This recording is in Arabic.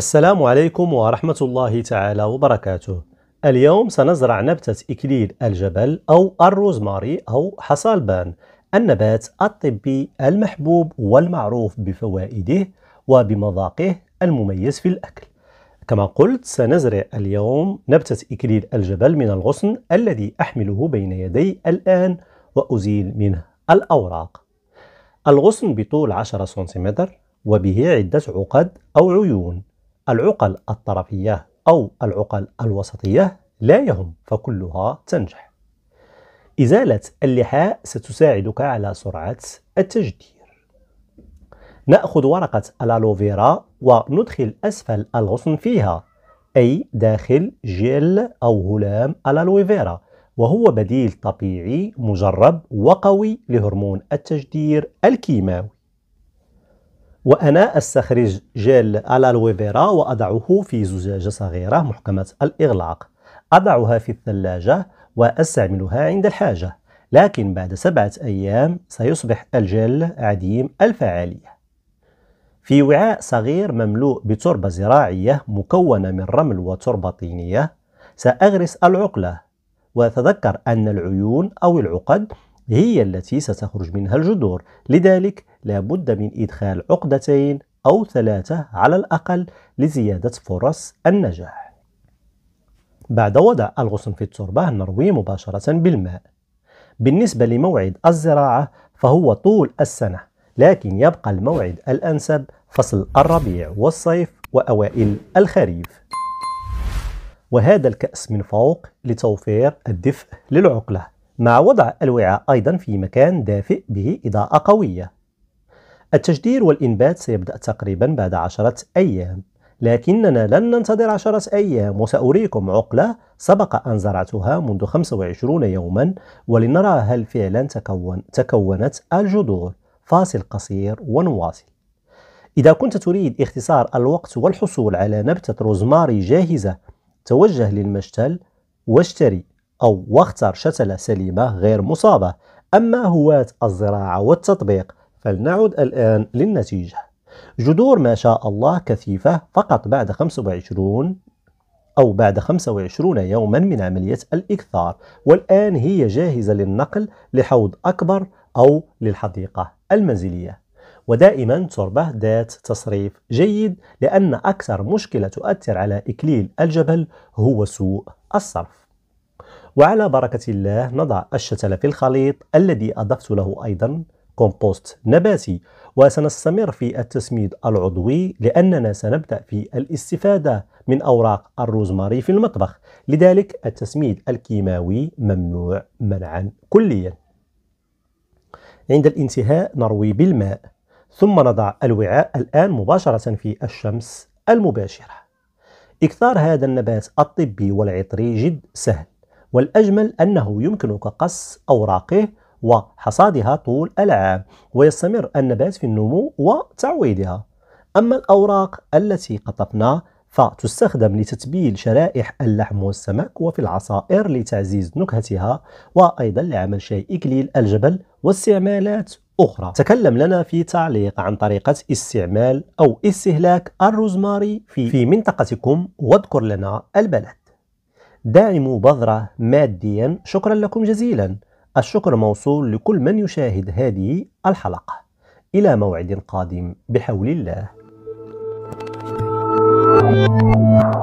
السلام عليكم ورحمة الله تعالى وبركاته اليوم سنزرع نبتة إكليل الجبل أو الروزماري أو حصالبان النبات الطبي المحبوب والمعروف بفوائده وبمذاقه المميز في الأكل كما قلت سنزرع اليوم نبتة إكليل الجبل من الغصن الذي أحمله بين يدي الآن وأزيل منه الأوراق الغصن بطول 10 سنتيمتر وبه عدة عقد أو عيون العقل الطرفية أو العقل الوسطية لا يهم فكلها تنجح إزالة اللحاء ستساعدك على سرعة التجدير نأخذ ورقة الألوفيرا وندخل أسفل الغصن فيها أي داخل جيل أو هلام الألوفيرا وهو بديل طبيعي مجرب وقوي لهرمون التجدير الكيماوي وأنا أستخرج جل الويفيرا وأضعه في زجاجة صغيرة محكمة الإغلاق أضعها في الثلاجة وأستعملها عند الحاجة لكن بعد سبعة أيام سيصبح الجل عديم الفعالية في وعاء صغير مملوء بتربة زراعية مكونة من رمل وتربة طينية سأغرس العقلة وتذكر أن العيون أو العقد هي التي ستخرج منها الجذور لذلك لا بد من إدخال عقدتين أو ثلاثة على الأقل لزيادة فرص النجاح بعد وضع الغصن في التربة نروي مباشرة بالماء بالنسبة لموعد الزراعة فهو طول السنة لكن يبقى الموعد الأنسب فصل الربيع والصيف وأوائل الخريف وهذا الكأس من فوق لتوفير الدفء للعقلة مع وضع الوعاء أيضا في مكان دافئ به إضاءة قوية التجدير والإنبات سيبدأ تقريبا بعد عشرة أيام لكننا لن ننتظر عشرة أيام وسأريكم عقلة سبق أن زرعتها منذ 25 يوما ولنرى هل فعلا تكون تكونت الجذور فاصل قصير ونواصل إذا كنت تريد اختصار الوقت والحصول على نبتة روزماري جاهزة توجه للمشتل واشتري أو واختر شتلة سليمة غير مصابة أما هواة الزراعة والتطبيق فلنعد الآن للنتيجة جذور ما شاء الله كثيفة فقط بعد 25 أو بعد 25 يوما من عملية الإكثار والآن هي جاهزة للنقل لحوض أكبر أو للحديقة المنزلية ودائما تربة ذات تصريف جيد لأن أكثر مشكلة تؤثر على إكليل الجبل هو سوء الصرف وعلى بركة الله نضع الشتل في الخليط الذي أضفت له أيضا كومبوست نباتي وسنستمر في التسميد العضوي لأننا سنبدأ في الاستفادة من أوراق الروزماري في المطبخ لذلك التسميد الكيماوي ممنوع منعا كليا عند الانتهاء نروي بالماء ثم نضع الوعاء الآن مباشرة في الشمس المباشرة إكثار هذا النبات الطبي والعطري جد سهل والأجمل أنه يمكنك قص أوراقه وحصادها طول العام ويستمر النبات في النمو وتعويضها أما الأوراق التي قطفنا فتستخدم لتتبيل شرائح اللحم والسمك وفي العصائر لتعزيز نكهتها وأيضا لعمل شيء إكليل الجبل واستعمالات أخرى تكلم لنا في تعليق عن طريقة استعمال أو استهلاك الروزماري في, في منطقتكم واذكر لنا البلد دعموا بذرة ماديا شكرا لكم جزيلا الشكر موصول لكل من يشاهد هذه الحلقة إلى موعد قادم بحول الله